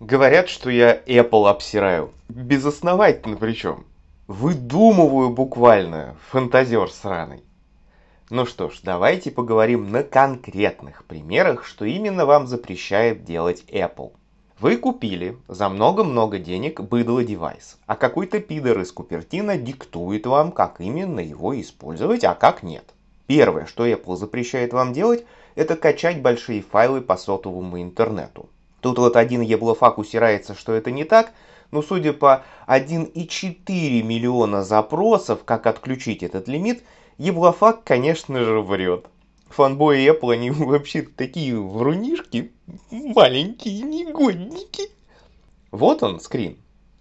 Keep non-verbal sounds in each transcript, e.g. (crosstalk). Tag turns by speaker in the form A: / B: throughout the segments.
A: Говорят, что я Apple обсираю. Безосновательно причем. Выдумываю буквально, фантазер сраный. Ну что ж, давайте поговорим на конкретных примерах, что именно вам запрещает делать Apple. Вы купили за много-много денег быдло девайс, а какой-то пидор из Купертина диктует вам, как именно его использовать, а как нет. Первое, что Apple запрещает вам делать, это качать большие файлы по сотовому интернету. Тут вот один еблофак усирается, что это не так, но судя по 1,4 миллиона запросов, как отключить этот лимит, еблофак, конечно же, врет. Фанбои Apple, они (laughs) вообще такие врунишки, маленькие негодники. Вот он, скрин.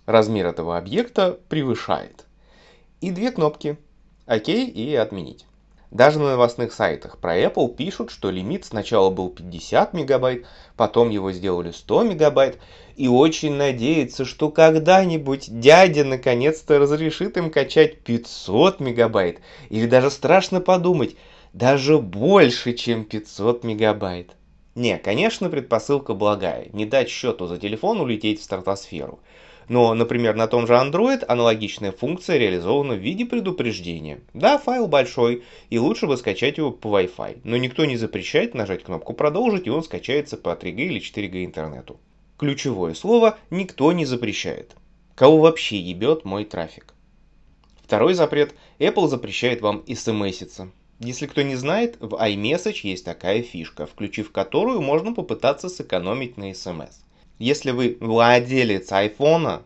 A: Размер этого объекта превышает. И две кнопки «Ок» и «Отменить». Даже на новостных сайтах про Apple пишут, что лимит сначала был 50 мегабайт, потом его сделали 100 мегабайт, и очень надеются, что когда-нибудь дядя наконец-то разрешит им качать 500 мегабайт, или даже страшно подумать, даже больше, чем 500 мегабайт. Не, конечно, предпосылка благая, не дать счету за телефон улететь в стратосферу – но, например, на том же Android аналогичная функция реализована в виде предупреждения. Да, файл большой, и лучше бы скачать его по Wi-Fi, но никто не запрещает нажать кнопку «Продолжить», и он скачается по 3G или 4G интернету. Ключевое слово «никто не запрещает». Кого вообще ебет мой трафик? Второй запрет – Apple запрещает вам смситься. Если кто не знает, в iMessage есть такая фишка, включив которую можно попытаться сэкономить на смс. Если вы владелец айфона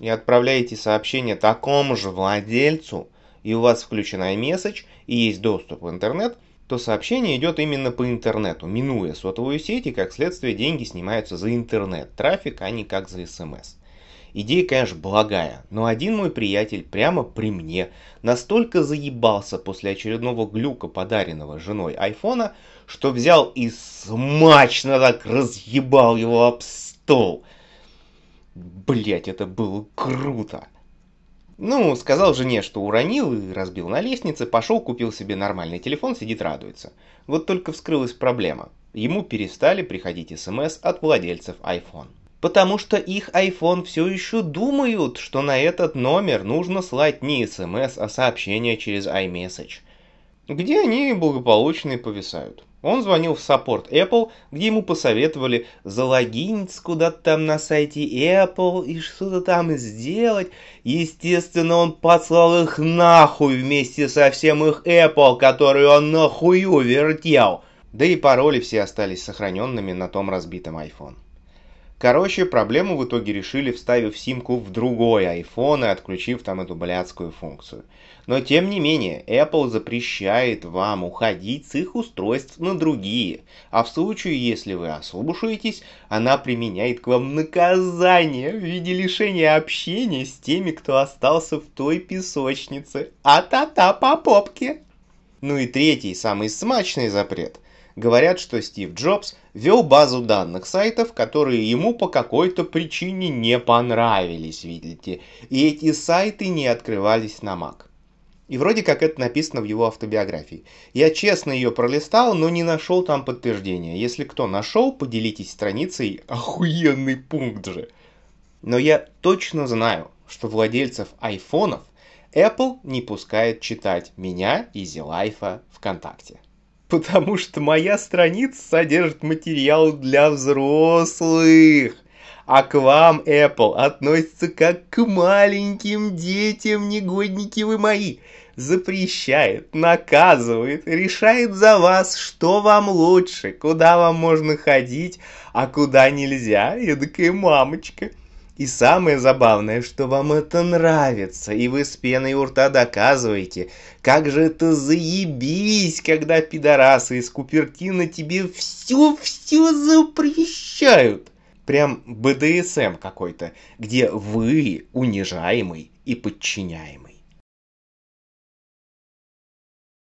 A: и отправляете сообщение такому же владельцу, и у вас включена iMessage и есть доступ в интернет, то сообщение идет именно по интернету, минуя сотовую сеть, и как следствие деньги снимаются за интернет-трафик, а не как за смс. Эм Идея, конечно, благая, но один мой приятель прямо при мне настолько заебался после очередного глюка, подаренного женой айфона, что взял и смачно так разъебал его об стол. Блять, это было круто. Ну, сказал жене, что уронил и разбил на лестнице, пошел, купил себе нормальный телефон, сидит радуется. Вот только вскрылась проблема. Ему перестали приходить смс от владельцев iPhone. Потому что их iPhone все еще думают, что на этот номер нужно слать не смс, а сообщение через iMessage. Где они благополучные повисают. Он звонил в саппорт Apple, где ему посоветовали залогиниться куда-то там на сайте Apple и что-то там сделать. Естественно, он послал их нахуй вместе со всем их Apple, который он нахую вертел. Да и пароли все остались сохраненными на том разбитом iPhone. Короче, проблему в итоге решили, вставив симку в другой iPhone и отключив там эту блядскую функцию. Но тем не менее, Apple запрещает вам уходить с их устройств на другие, а в случае, если вы ослушаетесь, она применяет к вам наказание в виде лишения общения с теми, кто остался в той песочнице. А-та-та по попке! Ну и третий, самый смачный запрет. Говорят, что Стив Джобс вел базу данных сайтов, которые ему по какой-то причине не понравились, видите. И эти сайты не открывались на Mac. И вроде как это написано в его автобиографии. Я честно ее пролистал, но не нашел там подтверждения. Если кто нашел, поделитесь страницей. Охуенный пункт же. Но я точно знаю, что владельцев айфонов Apple не пускает читать меня и Зилайфа ВКонтакте потому что моя страница содержит материал для взрослых. А к вам, Apple, относится как к маленьким детям, негодники вы мои. Запрещает, наказывает, решает за вас, что вам лучше, куда вам можно ходить, а куда нельзя, эдакая мамочка – и самое забавное, что вам это нравится, и вы с пеной у рта доказываете, как же это заебись, когда пидорасы из Купертина тебе все-все запрещают. Прям БДСМ какой-то, где вы унижаемый и подчиняемый.